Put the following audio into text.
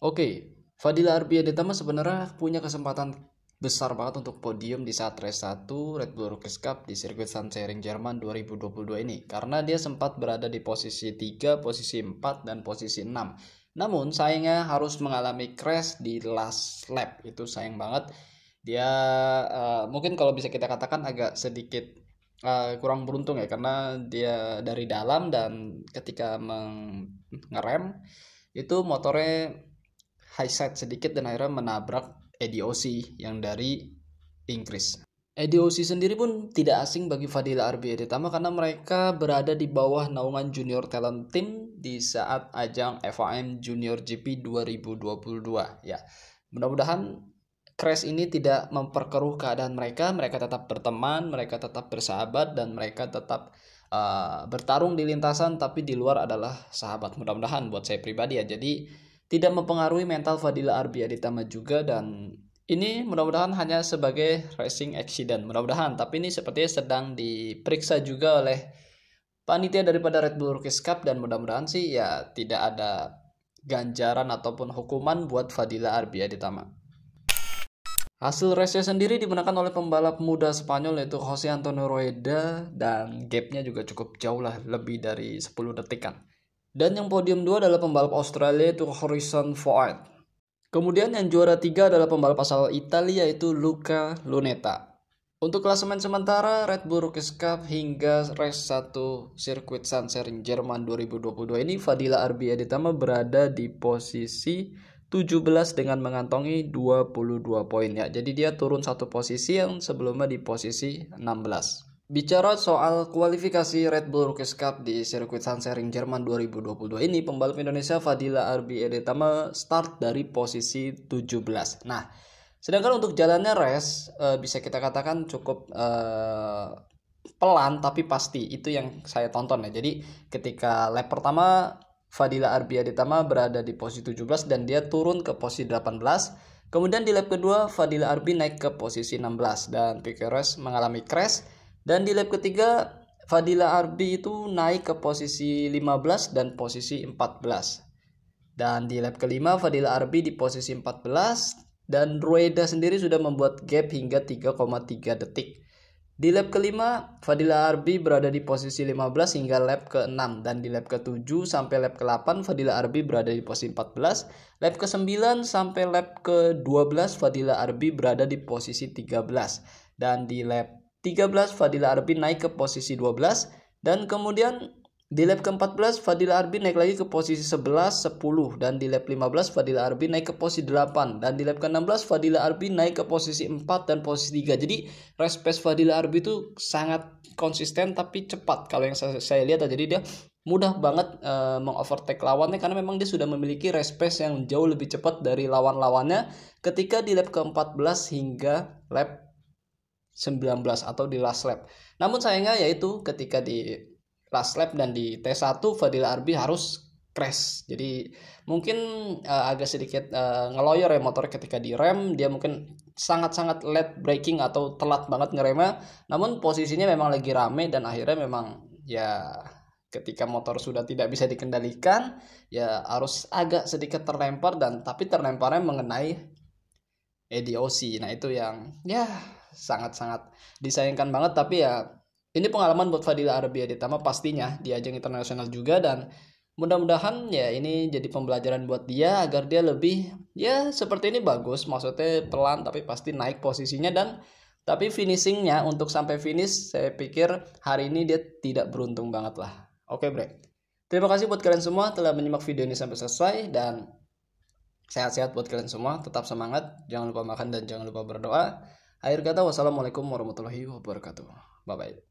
Oke, Fadila Arbia Detama sebenarnya punya kesempatan besar banget untuk podium di saat race 1 Red Bull Rookies Cup di sirkuit Sunsharing Jerman 2022 ini karena dia sempat berada di posisi 3, posisi 4, dan posisi 6. Namun sayangnya harus mengalami crash di last lap. Itu sayang banget. Dia uh, mungkin kalau bisa kita katakan agak sedikit uh, kurang beruntung ya karena dia dari dalam dan ketika mengerem itu motornya high side sedikit dan akhirnya menabrak ADOC yang dari Inggris. ADOC sendiri pun tidak asing bagi Fadila RB terutama karena mereka berada di bawah naungan junior talent team di saat ajang FAM Junior GP 2022 ya. Mudah-mudahan crash ini tidak memperkeruh keadaan mereka, mereka tetap berteman, mereka tetap bersahabat dan mereka tetap uh, bertarung di lintasan tapi di luar adalah sahabat. Mudah-mudahan buat saya pribadi ya. Jadi tidak mempengaruhi mental Fadila Arbi Aditama juga dan ini mudah-mudahan hanya sebagai racing accident mudah-mudahan tapi ini sepertinya sedang diperiksa juga oleh panitia daripada Red Bull Rookies Cup dan mudah-mudahan sih ya tidak ada ganjaran ataupun hukuman buat Fadila Arbi Aditama. Hasil race sendiri dimenangkan oleh pembalap muda Spanyol yaitu Jose Antonio Rueda dan gapnya juga cukup jauh lah lebih dari 10 detik kan. Dan yang podium 2 adalah pembalap Australia itu Horizon Ford. Kemudian yang juara 3 adalah pembalap asal Italia yaitu Luca Lunetta. Untuk klasemen sementara Red Bull Rookies Cup hingga race 1 sirkuit Sanzering Jerman 2022 ini Fadila Arbia Aditama berada di posisi 17 dengan mengantongi 22 poin ya. Jadi dia turun satu posisi yang sebelumnya di posisi 16. Bicara soal kualifikasi Red Bull Rookies Cup di sirkuit Sanzering Jerman 2022 ini, pembalap Indonesia Fadila Arbi Edetama start dari posisi 17. Nah, sedangkan untuk jalannya race e, bisa kita katakan cukup e, pelan tapi pasti. Itu yang saya tonton ya. Jadi ketika lap pertama Fadila Arbi Edetama berada di posisi 17 dan dia turun ke posisi 18. Kemudian di lap kedua Fadila Arbi naik ke posisi 16 dan Piquet mengalami crash dan di lap ketiga Fadila Arbi itu naik ke posisi 15 dan posisi 14. Dan di lap kelima Fadila Arbi di posisi 14 dan Rueda sendiri sudah membuat gap hingga 3,3 detik. Di lap kelima, Fadila Arbi berada di posisi 15 hingga lap ke-6 dan di lap ke-7 sampai lap ke-8 Fadila Arbi berada di posisi 14, lap ke-9 sampai lap ke-12 Fadila Arbi berada di posisi 13 dan di lap 13 Fadila Arbi naik ke posisi 12 dan kemudian di lap ke-14 Fadila Arbi naik lagi ke posisi 11, 10 dan di lap 15 Fadila Arbi naik ke posisi 8 dan di lap ke-16 Fadila Arbi naik ke posisi 4 dan posisi 3. Jadi respes Fadila Arbi itu sangat konsisten tapi cepat kalau yang saya, saya lihat jadi dia mudah banget uh, mengovertake lawannya karena memang dia sudah memiliki respes yang jauh lebih cepat dari lawan-lawannya ketika di lap ke-14 hingga lap 19 atau di last lap. Namun sayangnya yaitu ketika di last lap dan di T1 Fadil Arbi harus crash. Jadi mungkin uh, agak sedikit uh, ngeloyor ya motor ketika di rem dia mungkin sangat-sangat late braking atau telat banget ngeremnya. Namun posisinya memang lagi rame dan akhirnya memang ya ketika motor sudah tidak bisa dikendalikan ya harus agak sedikit terlempar dan tapi terlemparnya mengenai EDOC. Nah, itu yang ya sangat-sangat disayangkan banget tapi ya ini pengalaman buat Fadila Arabia Ditama pastinya di ajang internasional juga dan mudah-mudahan ya ini jadi pembelajaran buat dia agar dia lebih ya seperti ini bagus maksudnya pelan tapi pasti naik posisinya dan tapi finishingnya untuk sampai finish saya pikir hari ini dia tidak beruntung banget lah. Oke Bre. Terima kasih buat kalian semua telah menyimak video ini sampai selesai dan sehat-sehat buat kalian semua. Tetap semangat, jangan lupa makan dan jangan lupa berdoa. Akhir kata wassalamualaikum warahmatullahi wabarakatuh. Bye bye.